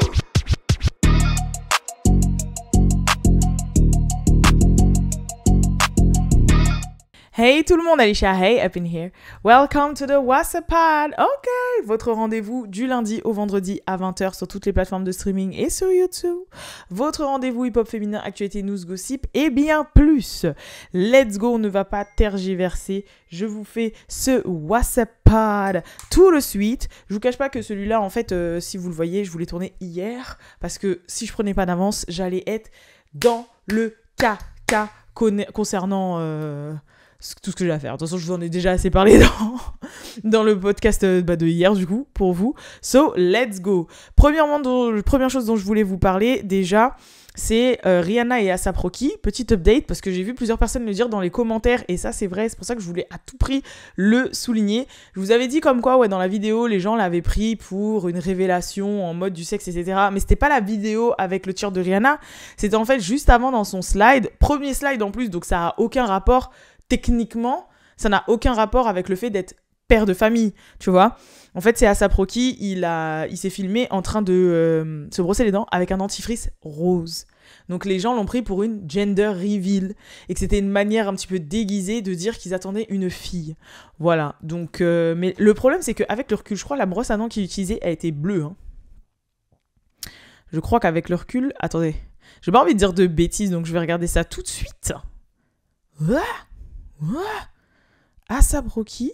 powerful. Hey tout le monde, Alicia, hey, up in here. Welcome to the WhatsApp Pod. Ok, votre rendez-vous du lundi au vendredi à 20h sur toutes les plateformes de streaming et sur YouTube. Votre rendez-vous hip-hop féminin, actualité, news, gossip et bien plus. Let's go, on ne va pas tergiverser. Je vous fais ce WhatsApp Pod tout le suite. Je vous cache pas que celui-là, en fait, euh, si vous le voyez, je vous l'ai tourné hier parce que si je prenais pas d'avance, j'allais être dans le caca concernant... Euh, tout ce que j'ai à faire. De toute façon, je vous en ai déjà assez parlé dans, dans le podcast euh, bah, de hier, du coup, pour vous. So, let's go. Premièrement, première chose dont je voulais vous parler, déjà, c'est euh, Rihanna et Asap Rocky. Petit update, parce que j'ai vu plusieurs personnes le dire dans les commentaires, et ça, c'est vrai, c'est pour ça que je voulais à tout prix le souligner. Je vous avais dit comme quoi, ouais, dans la vidéo, les gens l'avaient pris pour une révélation en mode du sexe, etc. Mais c'était pas la vidéo avec le tir de Rihanna, c'était en fait juste avant dans son slide, premier slide en plus, donc ça a aucun rapport techniquement, ça n'a aucun rapport avec le fait d'être père de famille, tu vois. En fait, c'est à Saproki, il, il s'est filmé en train de euh, se brosser les dents avec un dentifrice rose. Donc les gens l'ont pris pour une gender reveal et que c'était une manière un petit peu déguisée de dire qu'ils attendaient une fille. Voilà. Donc, euh, mais le problème c'est qu'avec le recul, je crois la brosse à dents qu'il utilisait a été bleue. Hein. Je crois qu'avec le recul, attendez, j'ai pas envie de dire de bêtises donc je vais regarder ça tout de suite. Ah ça Rocky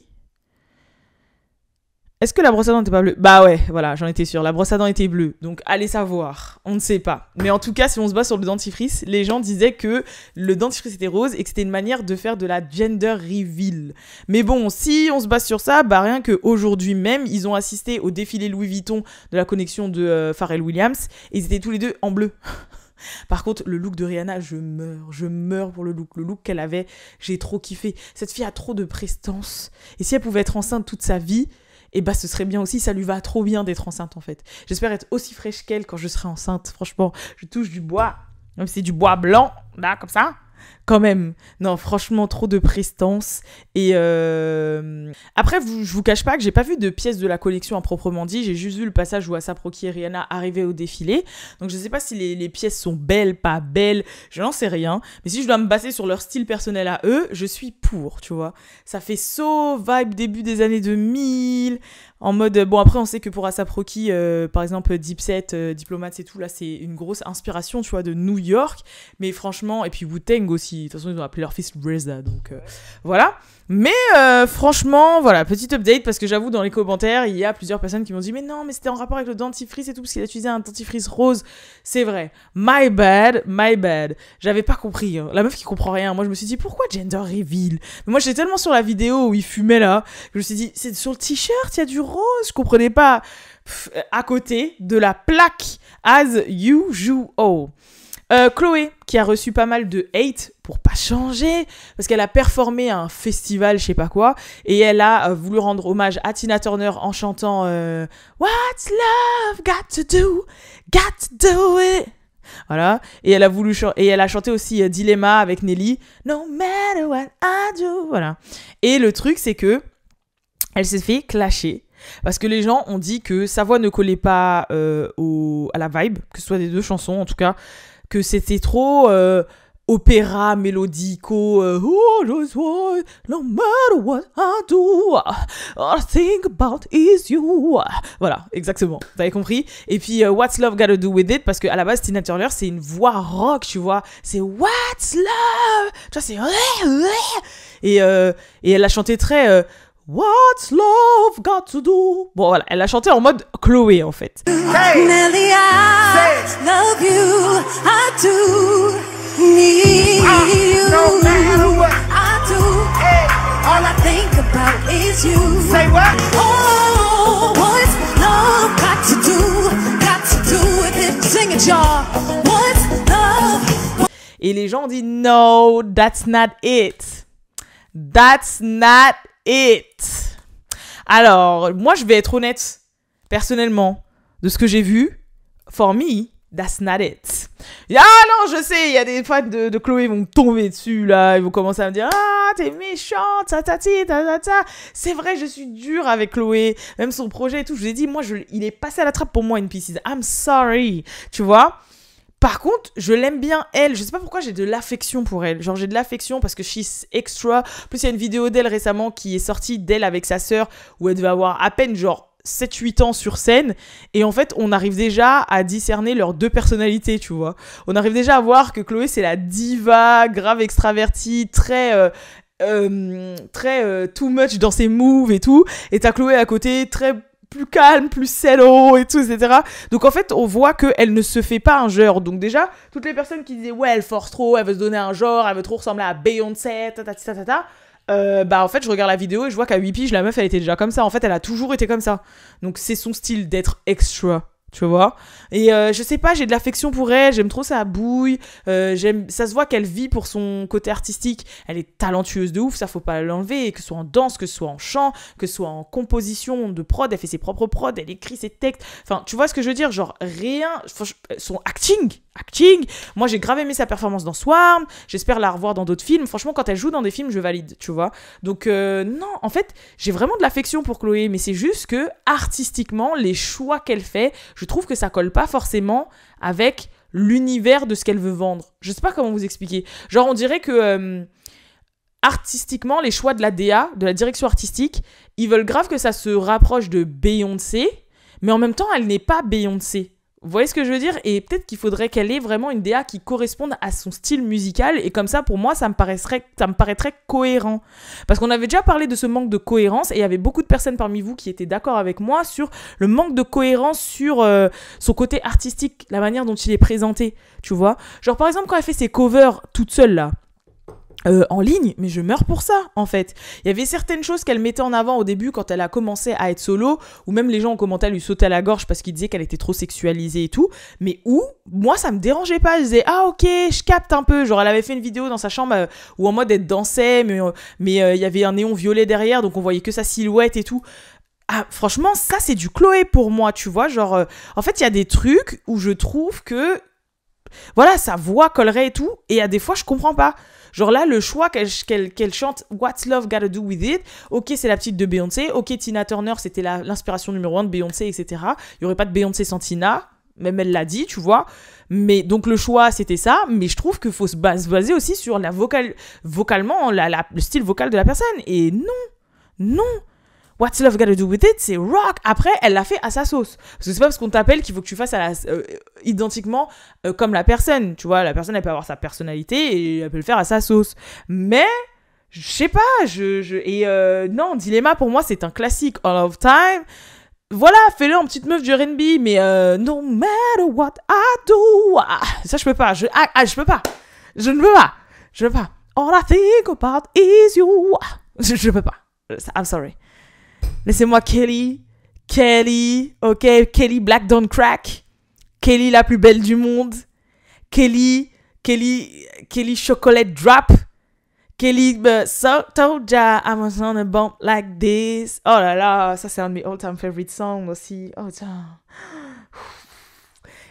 Est-ce que la brosse à dents n'était pas bleue Bah ouais, voilà, j'en étais sûre. La brosse à dents était bleue. Donc allez savoir. On ne sait pas. Mais en tout cas, si on se base sur le dentifrice, les gens disaient que le dentifrice était rose et que c'était une manière de faire de la gender reveal. Mais bon, si on se base sur ça, bah rien que aujourd'hui même, ils ont assisté au défilé Louis Vuitton de la connexion de euh, Pharrell Williams et ils étaient tous les deux en bleu. Par contre, le look de Rihanna, je meurs, je meurs pour le look. Le look qu'elle avait, j'ai trop kiffé. Cette fille a trop de prestance. Et si elle pouvait être enceinte toute sa vie, eh bah ce serait bien aussi, ça lui va trop bien d'être enceinte en fait. J'espère être aussi fraîche qu'elle quand je serai enceinte, franchement, je touche du bois, même si c'est du bois blanc, là, comme ça quand même. Non, franchement, trop de prestance. Et euh, après, vous, je vous cache pas que j'ai pas vu de pièces de la collection à proprement dit. J'ai juste vu le passage où à qui et Rihanna arrivaient au défilé. Donc, je sais pas si les, pièces sont belles, pas belles. Je n'en sais rien. Mais si je dois me baser sur leur style personnel à eux, je suis pour, tu vois. Ça fait so vibe début des années 2000 en mode euh, bon après on sait que pour Asap Rocky euh, par exemple Deep Set et euh, Diplomate tout là c'est une grosse inspiration tu vois de New York mais franchement et puis Wu Tang aussi de toute façon ils ont appelé leur fils Reza donc voilà mais euh, franchement, voilà, petit update parce que j'avoue, dans les commentaires, il y a plusieurs personnes qui m'ont dit Mais non, mais c'était en rapport avec le dentifrice et tout, parce qu'il a utilisé un dentifrice rose. C'est vrai. My bad, my bad. J'avais pas compris. Hein. La meuf qui comprend rien. Moi, je me suis dit Pourquoi gender reveal moi, j'étais tellement sur la vidéo où il fumait là, que je me suis dit C'est sur le t-shirt, il y a du rose. Je comprenais pas. à côté de la plaque As You Usual. Euh, Chloé, qui a reçu pas mal de hate pour pas changer, parce qu'elle a performé un festival, je sais pas quoi, et elle a euh, voulu rendre hommage à Tina Turner en chantant euh, What's love got to do, got to do it. Voilà. Et elle a voulu et elle a chanté aussi Dilemma avec Nelly. No matter what I do. Voilà. Et le truc, c'est que elle s'est fait clasher. Parce que les gens ont dit que sa voix ne collait pas au, à la vibe, que ce soit des deux chansons en tout cas que c'était trop euh, opéra mélodico. no matter what I do, all I think about is you. Voilà, exactement. Vous avez compris Et puis, euh, What's Love Gotta Do With It Parce qu'à la base, Tina Turner, c'est une voix rock, tu vois. C'est What's Love Tu vois, c'est. Et, euh, et elle a chanté très. What's love got to do? Bon voilà, elle a chanté en mode Chloé en fait. Hey. Nelly, I love you, I do ah, need you. I do. All I think about is you. Say what? Oh, what's love got to do? Got to do with it. Sing it, y'all. What's love? Et les gens disent no, that's not it. That's not et Alors, moi, je vais être honnête, personnellement, de ce que j'ai vu, for me, that's not it. Ah non, je sais, il y a des fans de, Chloé, vont tomber dessus, là, ils vont commencer à me dire, ah, t'es méchante, ta ta ta ta ta. C'est vrai, je suis dure avec Chloé, même son projet et tout, je vous ai dit, moi, il est passé à la trappe pour moi, une piscine. I'm sorry, tu vois par contre, je l'aime bien, elle. Je sais pas pourquoi j'ai de l'affection pour elle. Genre, j'ai de l'affection parce que she's extra. Plus, il y a une vidéo d'elle récemment qui est sortie d'elle avec sa sœur où elle devait avoir à peine, genre, 7-8 ans sur scène. Et en fait, on arrive déjà à discerner leurs deux personnalités, tu vois. On arrive déjà à voir que Chloé, c'est la diva, grave extravertie, très. Euh, euh, très euh, too much dans ses moves et tout et t'as Chloé à côté très plus calme, plus cello et tout, etc. Donc en fait, on voit qu'elle ne se fait pas un genre. Donc déjà, toutes les personnes qui disaient ouais, elle force trop, elle veut se donner un genre, elle veut trop ressembler à Beyoncé, ta ta ta ta, ta euh, bah en fait je regarde la vidéo et je vois qu'à 8 piges la meuf elle était déjà comme ça en fait elle a toujours été comme ça donc c'est son style d'être extra tu vois. Et euh, je sais pas, j'ai de l'affection pour elle, j'aime trop sa bouille, euh, j'aime, ça se voit qu'elle vit pour son côté artistique, elle est talentueuse de ouf, ça faut pas l'enlever, que ce soit en danse, que ce soit en chant, que ce soit en composition de prod, elle fait ses propres prods, elle écrit ses textes, enfin tu vois ce que je veux dire, genre rien, euh, son acting, acting. Moi, j'ai grave aimé sa performance dans Swarm. J'espère la revoir dans d'autres films. Franchement, quand elle joue dans des films, je valide, tu vois. Donc, euh, non, en fait, j'ai vraiment de l'affection pour Chloé, mais c'est juste que, artistiquement, les choix qu'elle fait, je trouve que ça colle pas forcément avec l'univers de ce qu'elle veut vendre. Je sais pas comment vous expliquer. Genre, on dirait que. Euh, artistiquement, les choix de la DA, de la direction artistique, ils veulent grave que ça se rapproche de Beyoncé, mais en même temps, elle n'est pas Beyoncé. Vous voyez ce que je veux dire Et peut-être qu'il faudrait qu'elle ait vraiment une DA qui corresponde à son style musical. Et comme ça, pour moi, ça me, paraîtrait, ça me paraîtrait cohérent. Parce qu'on avait déjà parlé de ce manque de cohérence. Et il y avait beaucoup de personnes parmi vous qui étaient d'accord avec moi sur le manque de cohérence sur euh, son côté artistique, la manière dont il est présenté. Tu vois Genre, par exemple, quand elle fait ses covers toute seule, là. Euh, en ligne, mais je meurs pour ça en fait. Il y avait certaines choses qu'elle mettait en avant au début quand elle a commencé à être solo, ou même les gens ont commenté lui sauter à la gorge parce qu'ils disaient qu'elle était trop sexualisée et tout, mais où moi ça me dérangeait pas, je disais ah ok, je capte un peu, genre elle avait fait une vidéo dans sa chambre ou euh, où en mode elle dansait, mais euh, mais il y avait un néon violet derrière, donc on voyait que sa silhouette et tout. Ah, franchement, ça c'est du Chloé pour moi, tu vois. Genre, en fait, il y a des trucs où je trouve que voilà, sa voix collerait et tout. Et à des fois, je comprends pas. Genre là, le choix qu'elle chante What's Love Gotta Do With It, ok, c'est la petite de Beyoncé, ok, Tina Turner, c'était l'inspiration numéro un de Beyoncé, etc. Il y aurait pas de Beyoncé sans Tina, même elle l'a dit, tu vois. Mais donc le choix, c'était ça, mais je trouve qu'il faut se baser aussi sur la vocal, vocalement, le style vocal de la personne. Et non, non, What's Love Got to Do With It, c'est rock. Après, elle l'a fait à sa sauce. Parce que c'est pas parce qu'on t'appelle qu'il faut que tu fasses à la, euh, identiquement euh, comme la personne. Tu vois, la personne, elle peut avoir sa personnalité et elle peut le faire à sa sauce. Mais, je sais pas, je. je et euh, non, Dilemma pour moi, c'est un classique. All of Time. Voilà, fais-le en petite meuf du RB, mais no matter what I do. Ah, ça, je peux pas. Je, ah, ah, je peux pas. Je ne peux pas. Je peux pas. All I think about is you. Ah, je, je peux pas. I'm sorry. Laissez-moi Kelly. Kelly, ok, Kelly Black Don't Crack. Kelly la plus belle du monde. Kelly, Kelly, Kelly Chocolate Drop. Kelly, ben, so told ya I a bump like this. Oh là là, ça c'est un de mes all-time favorite songs aussi. Oh tiens.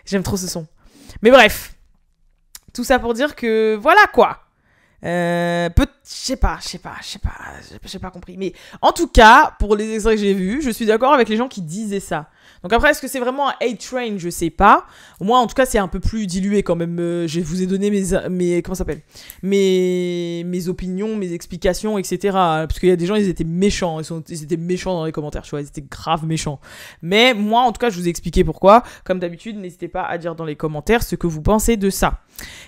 J'aime trop ce son. Mais bref, tout ça pour dire que voilà quoi. Euh, je sais pas, je sais pas, je sais pas, j'ai pas compris. Mais en tout cas, pour les extraits que j'ai vus, je suis d'accord avec les gens qui disaient ça. Donc après, est-ce que c'est vraiment un hate train Je sais pas. Moi, en tout cas, c'est un peu plus dilué quand même. Euh, je vous ai donné mes, mes comment s'appelle mes, mes opinions, mes explications, etc. Parce qu'il y a des gens, ils étaient méchants. Ils, sont, ils étaient méchants dans les commentaires, tu vois. Ils étaient grave méchants. Mais moi, en tout cas, je vous ai expliqué pourquoi. Comme d'habitude, n'hésitez pas à dire dans les commentaires ce que vous pensez de ça.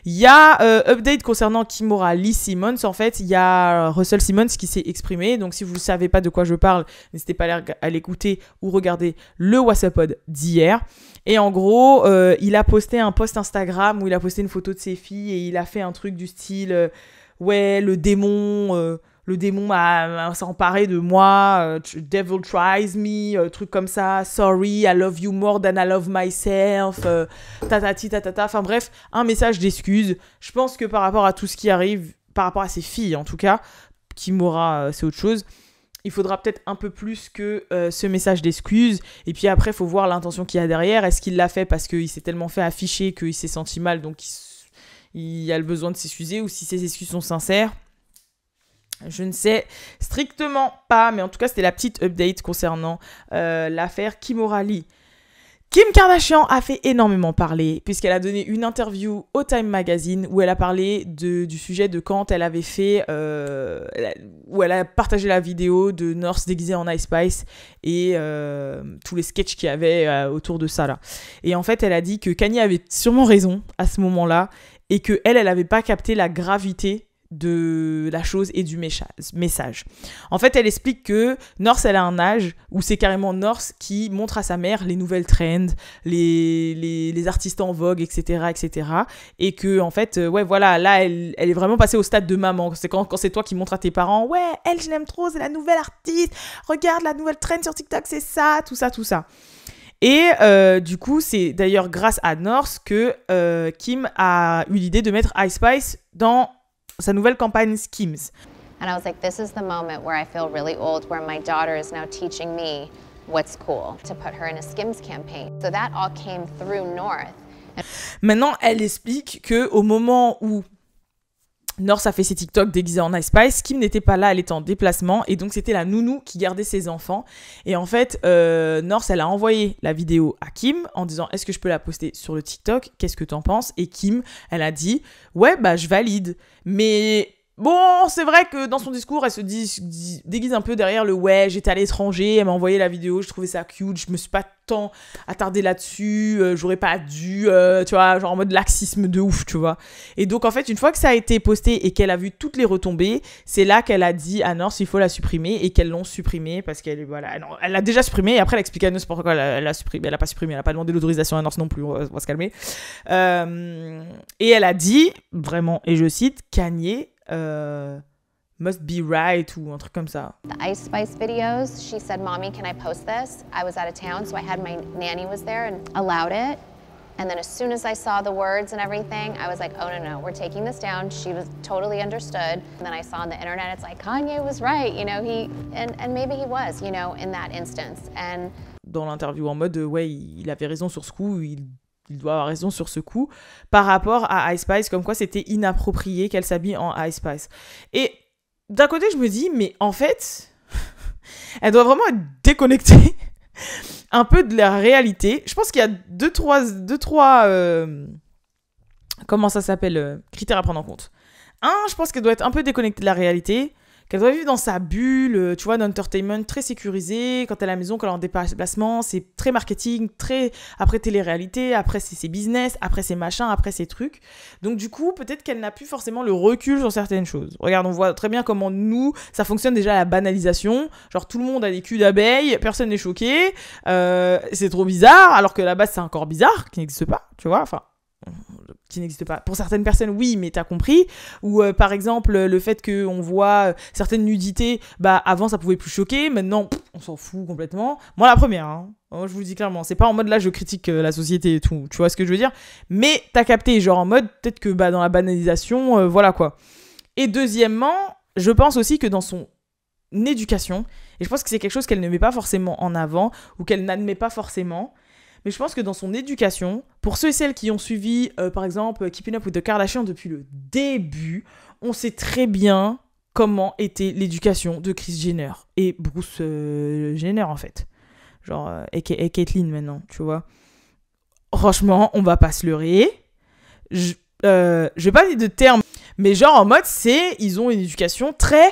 Il y a euh, update concernant Kimora Lee Simmons. En fait, il y a Russell Simmons qui s'est exprimé. Donc, si vous ne savez pas de quoi je parle, n'hésitez pas à l'écouter ou regarder le WhatsApp pod d'hier. Et en gros, euh, il a posté un post Instagram où il a posté une photo de ses filles et il a fait un truc du style euh, Ouais, le démon, euh, le démon a s'emparé de moi, Devil tries me, truc comme ça, sorry, I love you more than I love myself, ta ta Enfin bref, un message d'excuse. Je pense que par rapport à tout ce qui arrive, par rapport à ses filles en tout cas, qui mourra c'est autre chose il faudra peut-être un peu plus que euh, ce message d'excuse. Et puis après, il faut voir l'intention qu'il y a derrière. Est-ce qu'il l'a fait parce qu'il s'est tellement fait afficher qu'il s'est senti mal, donc il, a le besoin de s'excuser, ou si ses excuses sont sincères je ne sais strictement pas, mais en tout cas, c'était la petite update concernant euh, l'affaire Kimorali. Kim Kardashian a fait énormément parler puisqu'elle a donné une interview au Time Magazine où elle a parlé du sujet de quand elle avait fait, euh, où elle a partagé la vidéo de North déguisée en Ice Spice et euh, tous les sketchs qu'il y avait euh, autour de ça là. Et en fait, elle a dit que Kanye avait sûrement raison à ce moment-là et que elle, elle n'avait pas capté la gravité de la chose et du message. En fait, elle explique que Norse, elle a un âge où c'est carrément Norse qui montre à sa mère les nouvelles trends, les, les, artistes en vogue, etc., etc. Et que, en fait, euh, ouais, voilà, là, elle, est vraiment passée au stade de maman. C'est quand, c'est toi qui montres à tes parents, ouais, elle, je l'aime trop, c'est la nouvelle artiste, regarde la nouvelle trend sur TikTok, c'est ça, tout ça, tout ça. Et euh, du coup, c'est d'ailleurs grâce à Norse que euh, Kim a eu l'idée de mettre Ice Spice dans sa nouvelle campagne Skims. And I was like, this is the moment where I feel really old, where my daughter is now teaching me what's cool, to put her in a Skims campaign. So that all came through North. Maintenant, elle explique que au moment où Norse a fait ses TikTok déguisés en Ice Spice. Kim n'était pas là, elle était en déplacement. Et donc, c'était la nounou qui gardait ses enfants. Et en fait, euh, elle a envoyé la vidéo à Kim en disant Est-ce que je peux la poster sur le TikTok Qu'est-ce que t'en penses Et Kim, elle a dit Ouais, bah, je valide. Mais Bon, c'est vrai que dans son discours, elle se dit, déguise un peu derrière le ouais, j'étais à l'étranger, elle m'a envoyé la vidéo, je trouvais ça cute, je me suis pas tant attardée là-dessus, euh, j'aurais pas dû, euh, tu vois, genre en mode laxisme de ouf, tu vois. Et donc en fait, une fois que ça a été posté et qu'elle a vu toutes les retombées, c'est là qu'elle a dit à ah Norse il faut la supprimer et qu'elles l'ont supprimée parce qu'elle voilà, elle, l'a déjà supprimée et après elle explique à Norse pourquoi elle l'a supprimée, elle a pas supprimé, elle a pas demandé l'autorisation à Norse non plus, on va, se calmer. Euh, et elle a dit, vraiment, et je cite, Kanye uh, Must Be Right ou un truc comme ça. The Ice Spice videos, she said, Mommy, can I post this? I was out of town, so I had my nanny was there and allowed it. And then as soon as I saw the words and everything, I was like, oh no, no, we're taking this down. She was totally understood. And then I saw on the internet, it's like, Kanye was right, you know, he, and, and maybe he was, you know, in that instance. And Dans l'interview en mode, ouais, il avait raison sur ce coup, il il doit avoir raison sur ce coup, par rapport à Ice Spice, comme quoi c'était inapproprié qu'elle s'habille en Ice Spice. Et d'un côté, je me dis, mais en fait, elle doit vraiment être déconnectée un peu de la réalité. Je pense qu'il y a deux, trois, deux, trois euh, comment ça s'appelle, euh, critères à prendre en compte. Un, je pense qu'elle doit être un peu déconnectée de la réalité qu'elle doit vivre dans sa bulle, euh, tu vois, d'entertainment très sécurisé. Quand elle est à la maison, quand elle est en déplacement, c'est très marketing, très après télé-réalité, après c'est ses business, après ses machins, après ses trucs. Donc du coup, peut-être qu'elle n'a plus forcément le recul sur certaines choses. Regarde, on voit très bien comment nous, ça fonctionne déjà à la banalisation. Genre tout le monde a des culs d'abeilles, personne n'est choqué, euh, c'est trop bizarre, alors que la base c'est encore bizarre, qui n'existe pas, tu vois. Enfin, qui n'existe pas. Pour certaines personnes, oui, mais t'as compris. Ou euh, par exemple, le fait qu'on voit euh, certaines nudités, bah avant ça pouvait plus choquer, maintenant on s'en fout complètement. Moi la première, hein. oh, je vous dis clairement, c'est pas en mode là je critique euh, la société et tout, tu vois ce que je veux dire. Mais t'as capté, genre en mode peut-être que bah, dans la banalisation, voilà quoi. Et deuxièmement, je pense aussi que dans son éducation, et je pense que c'est quelque chose qu'elle ne met pas forcément en avant ou qu'elle n'admet pas forcément, mais je pense que dans son éducation, pour ceux et celles qui ont suivi, euh, par exemple, euh, Keeping Up with the Kardashians depuis le début, on sait très bien comment était l'éducation de Chris Jenner et Bruce euh, Jenner, en fait. Genre, et, et maintenant, tu vois. Franchement, on va pas se leurrer. Je, je vais pas dire de termes mais genre en mode c'est ils ont une éducation très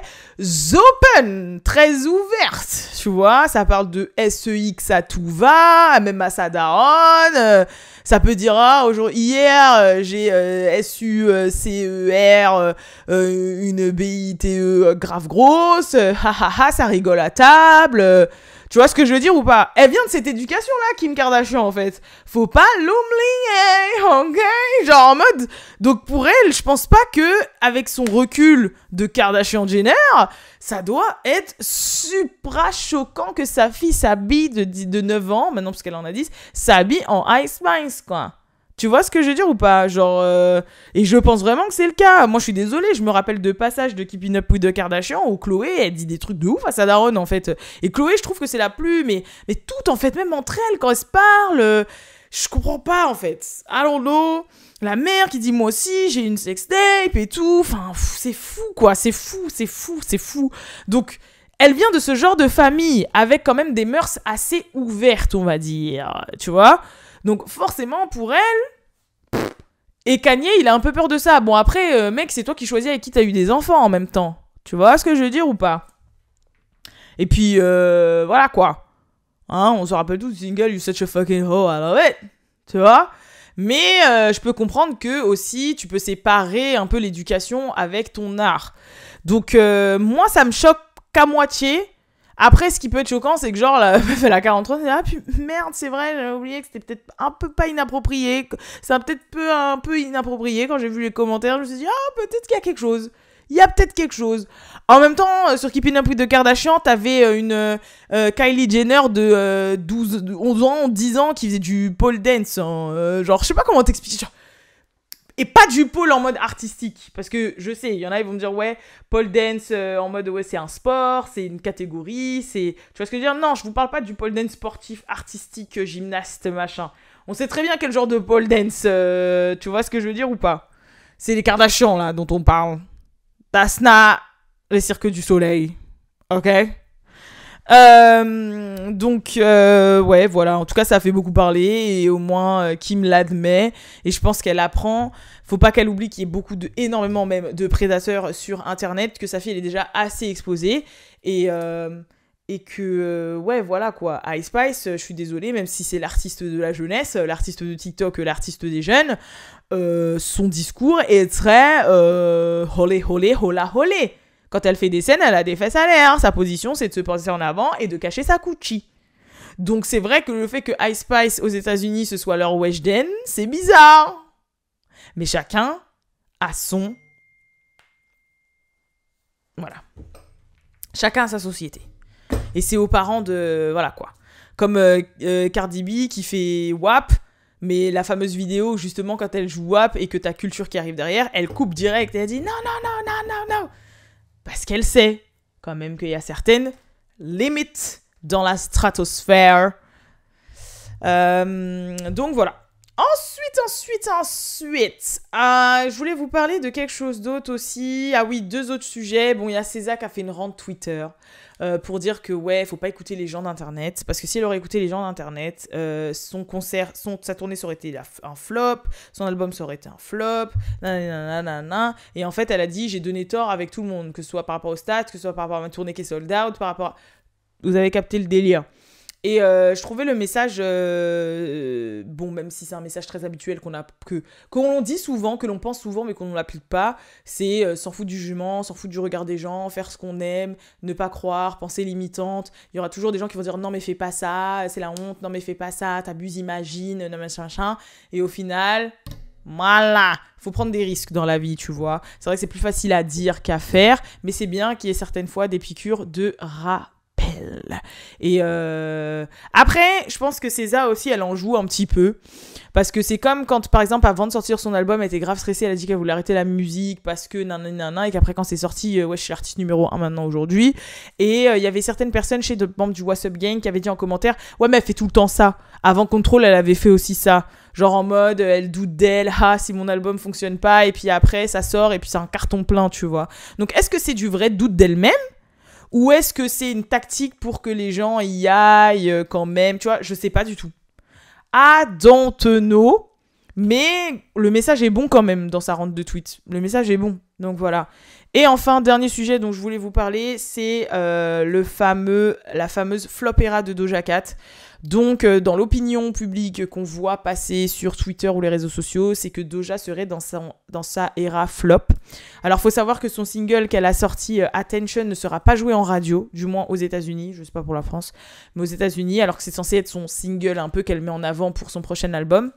open, très ouverte, tu vois, ça parle de SEX à tout va, même à sa daronne, euh, ça peut dire ah aujourd'hui hier euh, j'ai euh, su SUCER une BITE grave grosse, ha, ça rigole à table tu vois ce que je veux dire ou pas Elle vient de cette éducation-là, Kim Kardashian, en fait. Faut pas l'oublier, ok Genre en mode... Donc pour elle, je pense pas que, avec son recul de Kardashian-Jenner, ça doit être supra choquant que sa fille s'habille de, de 9 ans, maintenant parce qu'elle en a 10, s'habille en Ice Spice, quoi. Tu vois ce que je veux dire ou pas Genre euh, et je pense vraiment que c'est le cas. Moi je suis désolée, je me rappelle de passages de Keeping Up with the Kardashians où Chloé elle dit des trucs de ouf à sa daronne en fait. Et Chloé, je trouve que c'est la plus mais mais tout en fait même entre elles quand elles se parlent, euh, je comprends pas en fait. Allons l'eau. La mère qui dit moi aussi j'ai une sex-tape et tout. Enfin c'est fou quoi, c'est fou, c'est fou, c'est fou. Donc elle vient de ce genre de famille avec quand même des mœurs assez ouvertes on va dire, tu vois. Donc forcément, pour elle... et Kanye, il a un peu peur de ça. Bon, après, euh, mec, c'est toi qui choisis avec qui t'as eu des enfants en même temps. Tu vois ce que je veux dire ou pas Et puis, euh, voilà quoi. Hein, on se rappelle tous single You Such a Fucking Ho, I love it. Tu vois mais euh, je peux comprendre que aussi tu peux séparer un peu l'éducation avec ton art. Donc moi ça me choque qu'à moitié après, ce qui peut être choquant, c'est que genre, la meuf, elle 43 ans, ah, merde, c'est vrai, j'avais oublié que c'était peut-être un peu pas inapproprié. c'est peut-être peu, un peu inapproprié. Quand j'ai vu les commentaires, je me suis dit, ah, peut-être qu'il y a quelque chose. Il y a peut-être quelque chose. En même temps, euh, sur Keeping Up with the Kardashians, t'avais euh, une euh, Kylie Jenner de 12, 11 ans, 10 ans qui faisait du pole dance. Hein. genre, je sais pas comment t'expliquer. Et pas du pole en mode artistique. Parce que je sais, il y en a, ils vont me dire, ouais, pole dance euh, en mode, ouais, c'est un sport, c'est une catégorie, c'est. Tu vois ce que je veux dire Non, je vous parle pas du pole dance sportif, artistique, euh, gymnaste, machin. On sait très bien quel genre de pole dance. Euh, tu vois ce que je veux dire ou pas C'est les Kardashians, là, dont on parle. Tasna, les cirques du soleil. Ok euh, donc, euh, ouais, voilà. En tout cas, ça fait beaucoup parler et au moins euh, Kim l'admet et je pense qu'elle apprend. Faut pas qu'elle oublie qu'il y ait beaucoup de, énormément même de prédateurs sur Internet, que sa fille elle est déjà assez exposée et et que ouais voilà quoi Ice Spice je suis désolée même si c'est l'artiste de la jeunesse l'artiste de TikTok l'artiste des jeunes son discours est très euh, holé holé hola holé quand elle fait des scènes, elle a des fesses à l'air. Sa position, c'est de se penser en avant et de cacher sa coochie. Donc c'est vrai que le fait que Ice Spice aux États-Unis ce soit leur Weshden, c'est bizarre. Mais chacun a son. Voilà. Chacun a sa société. Et c'est aux parents de. Voilà quoi. Comme euh, euh, Cardi B qui fait WAP, mais la fameuse vidéo, justement, quand elle joue WAP et que ta culture qui arrive derrière, elle coupe direct et elle dit non, non, non, non, non, non. Parce qu'elle sait quand même qu'il y a certaines limites dans la stratosphère. Euh, donc voilà. Ensuite, ensuite, ensuite, euh, je voulais vous parler de quelque chose d'autre aussi. Ah oui, deux autres sujets. Bon, il y a César qui a fait une rente Twitter. Euh, pour dire que ouais, faut pas écouter les gens d'internet parce que si elle aurait écouté les gens d'internet, euh, son concert, sa tournée serait été un flop, son album serait été un flop, et en fait elle a dit j'ai donné tort avec tout le monde, que ce soit par rapport au stats, que ce soit par rapport à ma tournée qui est sold out, par rapport vous avez capté le délire. Et euh, je trouvais le message, euh, euh, bon, même si c'est un message très habituel qu'on a, que qu'on dit souvent, que l'on pense souvent, mais qu'on n'applique l'applique pas, c'est s'en foutre du jument, s'en foutre du regard des gens, faire ce qu'on aime, ne pas croire, penser limitante. Il y aura toujours des gens qui vont dire non mais fais pas ça, c'est la honte, non mais fais pas ça, t'abuses, imagine, non machin machin. Et au final, voilà, faut prendre des risques dans la vie, tu vois. C'est vrai que c'est plus facile à dire qu'à faire, mais c'est bien qu'il y ait certaines fois des piqûres de rat et euh, après, je pense que César aussi, elle en joue un petit peu. Parce que c'est comme quand, par exemple, avant de sortir son album, elle était grave stressée, elle a dit qu'elle voulait arrêter la musique parce que nanana, et qu'après, quand c'est sorti, euh, ouais, je suis l'artiste numéro 1 maintenant aujourd'hui. Et euh, il y avait certaines personnes chez d'autres membres du What's Up Gang qui avaient dit en commentaire Ouais, mais elle fait tout le temps ça. Avant Control, elle avait fait aussi ça. Genre en mode, elle doute d'elle, ah, si mon album fonctionne pas, et puis après, ça sort, et puis c'est un carton plein, tu vois. Donc, est-ce que c'est du vrai doute d'elle-même ou est-ce que c'est une tactique pour que les gens y aillent euh, quand même Tu vois, je sais pas du tout. à Mais le message est bon quand même dans sa rente de tweets. Le message est bon. Donc voilà. Et enfin, dernier sujet dont je voulais vous parler, c'est euh, le fameux, la fameuse flopéra de Doja Cat. Donc, euh, dans l'opinion publique qu'on voit passer sur Twitter ou les réseaux sociaux, c'est que Doja serait dans sa, dans sa era flop. Alors, faut savoir que son single qu'elle a sorti, euh, Attention, ne sera pas joué en radio, du moins aux États-Unis, je sais pas pour la France, mais aux États-Unis, alors que c'est censé être son single un peu qu'elle met en avant pour son prochain album.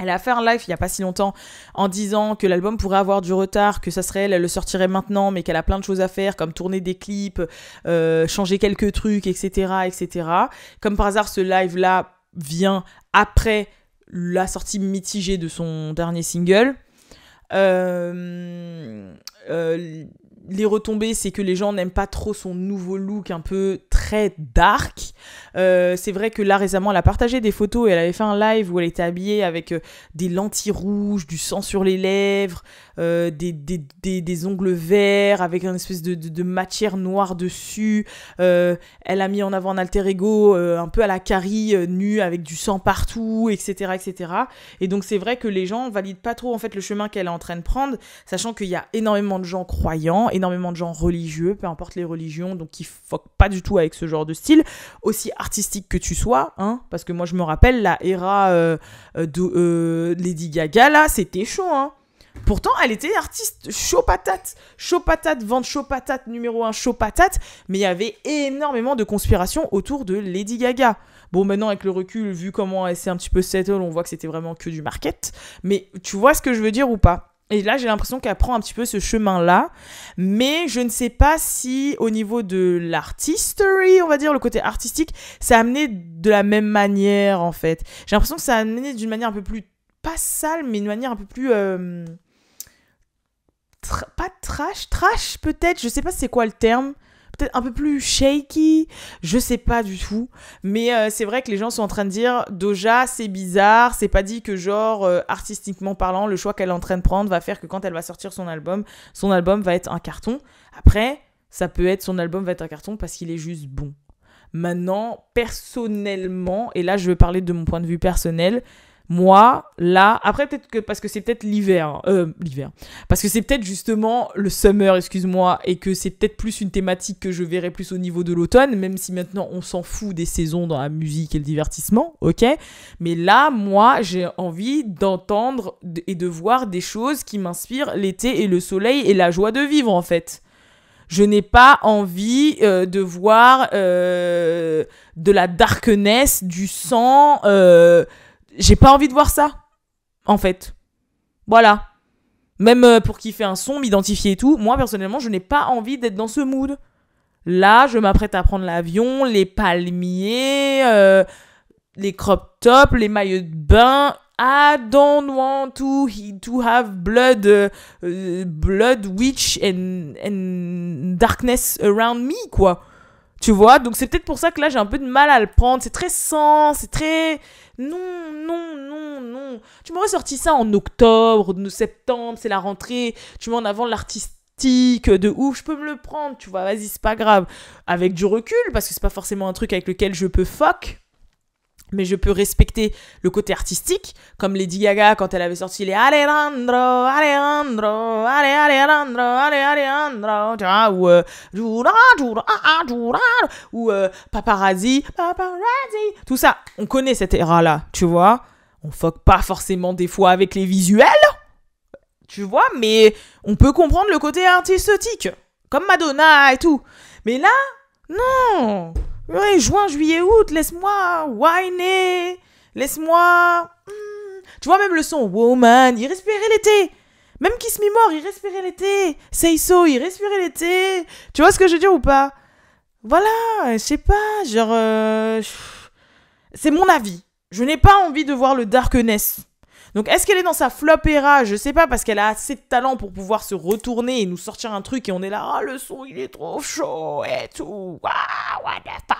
Elle a fait un live il n'y a pas si longtemps en disant que l'album pourrait avoir du retard, que ça serait elle, elle le sortirait maintenant, mais qu'elle a plein de choses à faire, comme tourner des clips, euh, changer quelques trucs, etc., etc. Comme par hasard, ce live-là vient après la sortie mitigée de son dernier single. Euh, euh, les retombées, c'est que les gens n'aiment pas trop son nouveau look un peu très dark. Euh, c'est vrai que là récemment, elle a partagé des photos et elle avait fait un live où elle était habillée avec euh, des lentilles rouges, du sang sur les lèvres, euh, des, des, des, des, ongles verts avec une espèce de, de, matière noire dessus. elle a mis en avant un alter ego un peu à la carie, nue avec du sang partout, etc., etc. Et donc c'est vrai que les gens valident pas trop en fait le chemin qu'elle est en train de prendre, sachant qu'il y a énormément de gens croyants, énormément de gens religieux, peu importe les religions, donc qui fuck pas du tout avec ce genre de style, aussi artistique que tu sois, hein, parce que moi je me rappelle la era euh, euh, de euh, Lady Gaga, là, c'était chaud, hein. Pourtant, elle était artiste chaud patate, chaud patate, vente chaud patate numéro 1, chaud patate, mais il y avait énormément de conspiration autour de Lady Gaga. Bon, maintenant, avec le recul, vu comment c'est un petit peu settle, on voit que c'était vraiment que du market, mais tu vois ce que je veux dire ou pas et là, j'ai l'impression qu'elle prend un petit peu ce chemin-là. Mais je ne sais pas si, au niveau de l'artistry, on va dire, le côté artistique, ça a amené de la même manière, en fait. J'ai l'impression que ça a amené d'une manière un peu plus, pas sale, mais une manière un peu plus... Euh, pas trash, trash peut-être, je sais pas c'est quoi le terme, peut-être un peu plus shaky, je sais pas du tout. Mais euh, c'est vrai que les gens sont en train de dire Doja, c'est bizarre, c'est pas dit que genre euh, artistiquement parlant, le choix qu'elle est en train de prendre va faire que quand elle va sortir son album, son album va être un carton. Après, ça peut être son album va être un carton parce qu'il est juste bon. Maintenant, personnellement, et là je veux parler de mon point de vue personnel, moi, là, après peut-être que parce que c'est peut-être l'hiver, hein, euh, l'hiver, parce que c'est peut-être justement le summer, excuse-moi, et que c'est peut-être plus une thématique que je verrai plus au niveau de l'automne, même si maintenant on s'en fout des saisons dans la musique et le divertissement, ok. Mais là, moi, j'ai envie d'entendre et de voir des choses qui m'inspirent l'été et le soleil et la joie de vivre en fait. Je n'ai pas envie euh, de voir euh, de la darkness, du sang. Euh, j'ai pas envie de voir ça, en fait. Voilà. Même euh, pour kiffer un son, m'identifier et tout, moi personnellement, je n'ai pas envie d'être dans ce mood. Là, je m'apprête à prendre l'avion, les palmiers, euh, les crop tops, les maillots de bain. I don't want to, to have blood, euh, blood witch and, and darkness around me, quoi. Tu vois, donc c'est peut-être pour ça que là j'ai un peu de mal à le prendre. C'est très sans, c'est très non, non, non, non. Tu m'aurais sorti ça en octobre, septembre, c'est la rentrée. Tu mets en avant l'artistique, de ouf, je peux me le prendre, tu vois, vas-y, c'est pas grave. Avec du recul, parce que c'est pas forcément un truc avec lequel je peux fuck, mais je peux respecter le côté artistique, comme Lady Gaga quand elle avait sorti les Alejandro, Alejandro, Alejandro, Alejandro, tu ou euh, Jura, Jura, ah, ah, ou euh, Paparazzi, Paparazzi, tout ça. On connaît cette era-là, tu vois. On foque pas forcément des fois avec les visuels, tu vois, mais on peut comprendre le côté artistique, comme Madonna et tout. Mais là, non Ouais, juin, juillet, août, laisse-moi whiner, laisse-moi. Hmm. Tu vois, même le son Woman, il respirait l'été. Même Kiss Me More, il respirait l'été. Seiso, il respirait l'été. Tu vois ce que je dis ou pas Voilà, je sais pas, genre. Euh, c'est mon avis. Je n'ai pas envie de voir le darkness. Donc, est-ce qu'elle est dans sa flopéra Je sais pas, parce qu'elle a assez de talent pour pouvoir se retourner et nous sortir un truc et on est là, ah, le son, il est trop chaud et tout. waouh, what the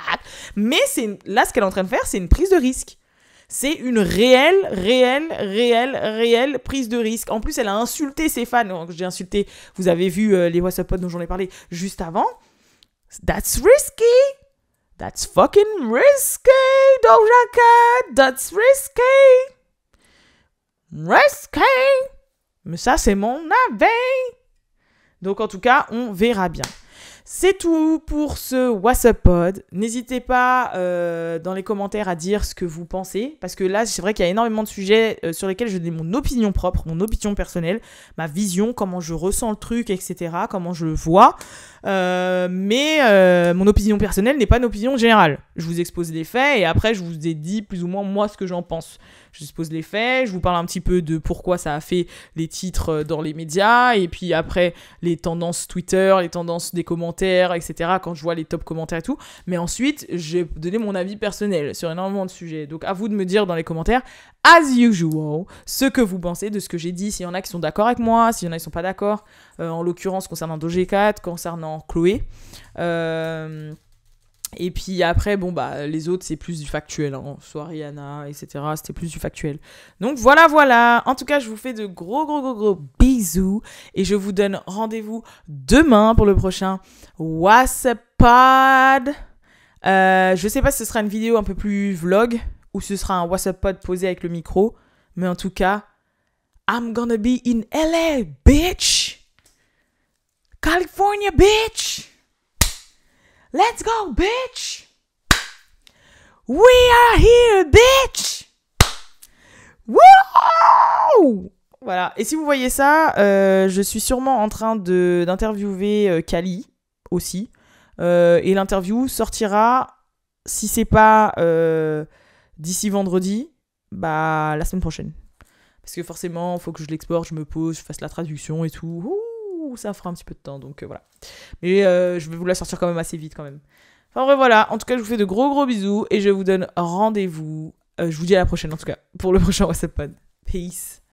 mais c'est là, ce qu'elle est en train de faire, c'est une prise de risque. C'est une réelle, réelle, réelle, réelle prise de risque. En plus, elle a insulté ses fans. J'ai insulté, vous avez vu euh, les WhatsApp dont j'en ai parlé juste avant. That's risky! That's fucking risky, Doja Cat! That's risky! Risky! Mais ça, c'est mon avis! Donc, en tout cas, on verra bien. C'est tout pour ce What's Pod. N'hésitez pas euh, dans les commentaires à dire ce que vous pensez, parce que là, c'est vrai qu'il y a énormément de sujets euh, sur lesquels je donne mon opinion propre, mon opinion personnelle, ma vision, comment je ressens le truc, etc., comment je le vois. Euh, mais euh, mon opinion personnelle n'est pas une opinion générale. Je vous expose les faits et après je vous ai dit plus ou moins moi ce que j'en pense. Je vous expose les faits, je vous parle un petit peu de pourquoi ça a fait les titres euh, dans les médias et puis après les tendances Twitter, les tendances des commentaires, etc. Quand je vois les top commentaires et tout. Mais ensuite, j'ai donné mon avis personnel sur énormément de sujets. Donc à vous de me dire dans les commentaires, as usual, ce que vous pensez de ce que j'ai dit, s'il y en a qui sont d'accord avec moi, s'il y en a qui sont pas d'accord. Euh, en l'occurrence concernant Doge 4, concernant Chloé. Euh, et puis après, bon, bah, les autres, c'est plus du factuel. en hein. Soit etc. C'était plus du factuel. Donc voilà, voilà. En tout cas, je vous fais de gros, gros, gros, gros bisous. Et je vous donne rendez-vous demain pour le prochain Whatsapp Pod. Euh, je sais pas si ce sera une vidéo un peu plus vlog ou ce sera un Whatsapp Pod posé avec le micro. Mais en tout cas, I'm gonna be in LA, bitch! California, bitch! Let's go, bitch! We are here, bitch! Woo! Voilà. Et si vous voyez ça, euh, je suis sûrement en train d'interviewer Cali euh, Kali aussi. Euh, et l'interview sortira, si c'est pas d'ici vendredi, bah la semaine prochaine. Parce que forcément, il faut que je l'exporte, je me pose, je fasse la traduction et tout ça fera un petit peu de temps, donc euh, voilà. Mais euh, je vais vous la sortir quand même assez vite quand même. Enfin bref, voilà, en tout cas je vous fais de gros gros bisous et je vous donne rendez-vous. Euh, je vous dis à la prochaine en tout cas, pour le prochain WhatsApp Pod. Peace